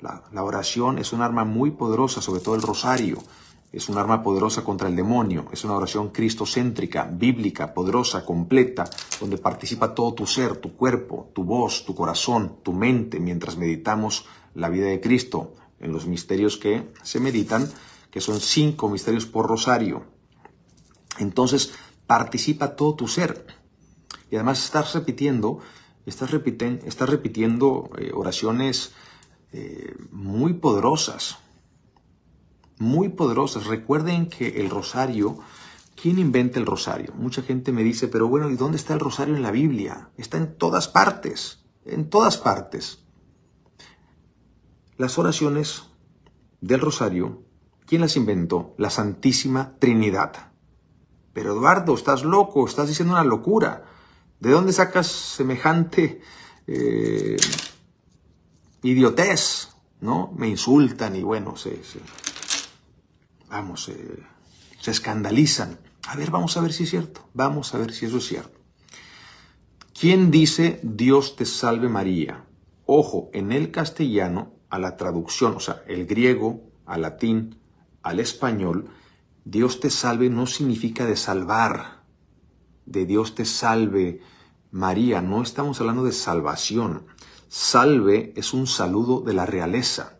La, oración es un arma muy poderosa, sobre todo el rosario. Es un arma poderosa contra el demonio. Es una oración cristocéntrica, bíblica, poderosa, completa, donde participa todo tu ser, tu cuerpo, tu voz, tu corazón, tu mente, mientras meditamos la vida de Cristo en los misterios que se meditan, que son cinco misterios por rosario. Entonces, participa todo tu ser. Y además estás repitiendo, estás, repitiendo eh, oraciones eh, muy poderosas, muy poderosas. Recuerden que el rosario, ¿quién inventa el rosario? Mucha gente me dice, pero bueno, ¿y dónde está el rosario en la Biblia? Está en todas partes, en todas partes. Las oraciones del rosario, ¿quién las inventó? La Santísima Trinidad. Pero Eduardo, estás loco, estás diciendo una locura. ¿De dónde sacas semejante... Eh, idiotez, ¿no? Me insultan y bueno, se, vamos, se, se escandalizan. A ver, vamos a ver si es cierto, vamos a ver si eso es cierto. ¿Quién dice Dios te salve María? Ojo, en el castellano, a la traducción, o sea, el griego, al latín, al español, Dios te salve no significa de salvar, de Dios te salve María, no estamos hablando de salvación, Salve es un saludo de la realeza.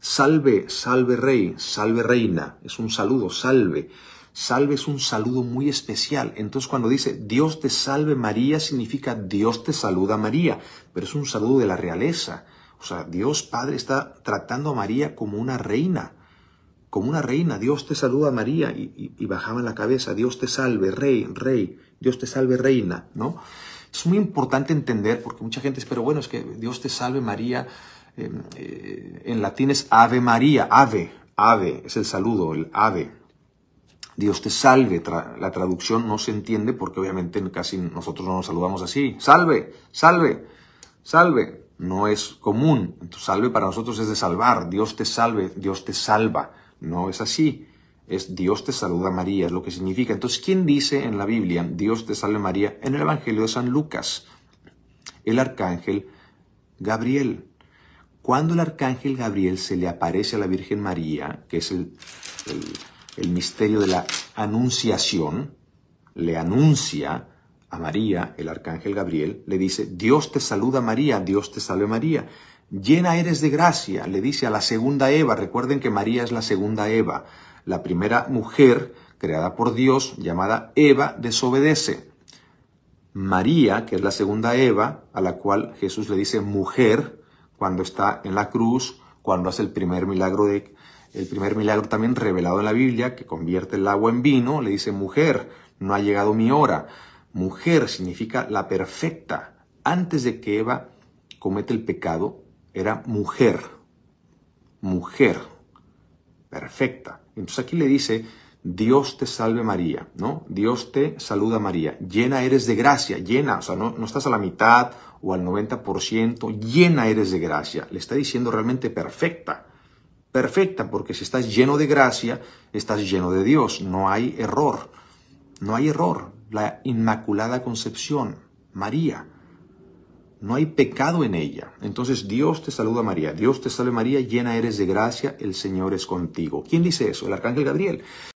Salve, salve rey, salve reina, es un saludo, salve. Salve es un saludo muy especial. Entonces cuando dice Dios te salve María significa Dios te saluda María, pero es un saludo de la realeza. O sea, Dios Padre está tratando a María como una reina, como una reina. Dios te saluda María y, y, la cabeza, Dios te salve, rey, rey, Dios te salve, reina, ¿no? Es muy importante entender, porque mucha gente pero bueno, es que Dios te salve María, eh, eh, en latín es Ave María, Ave, Ave, es el saludo, el Ave. Dios te salve, la traducción no se entiende porque obviamente casi nosotros no nos saludamos así, salve, salve, salve, no es común. Entonces, salve para nosotros es de salvar, Dios te salve, Dios te salva, no es así es Dios te saluda María, es lo que significa. Entonces, ¿quién dice en la Biblia Dios te salve María? En el Evangelio de San Lucas, el arcángel Gabriel. Cuando el arcángel Gabriel se le aparece a la Virgen María, que es el, el misterio de la anunciación, le anuncia a María, el arcángel Gabriel, le dice, Dios te saluda María, Dios te salve María. Llena eres de gracia, le dice a la segunda Eva. Recuerden que María es la segunda Eva la primera mujer creada por Dios, llamada Eva, desobedece. María, que es la segunda Eva, a la cual Jesús le dice mujer cuando está en la cruz, cuando hace el primer milagro de el primer milagro también revelado en la Biblia que convierte el agua en vino, le dice mujer, no ha llegado mi hora. Mujer significa la perfecta. Antes de que Eva comete el pecado, era mujer. Mujer. Perfecta. Entonces aquí le dice, Dios te salve María, ¿no? Dios te saluda María, llena eres de gracia, llena, o sea, no, no estás a la mitad o al 90%, llena eres de gracia. Le está diciendo realmente perfecta, perfecta, porque si estás lleno de gracia, estás lleno de Dios, no hay error, no hay error. La Inmaculada Concepción, María no hay pecado en ella. Entonces Dios te saluda María, Dios te salve María, llena eres de gracia, el Señor es contigo. ¿Quién dice eso? El arcángel Gabriel.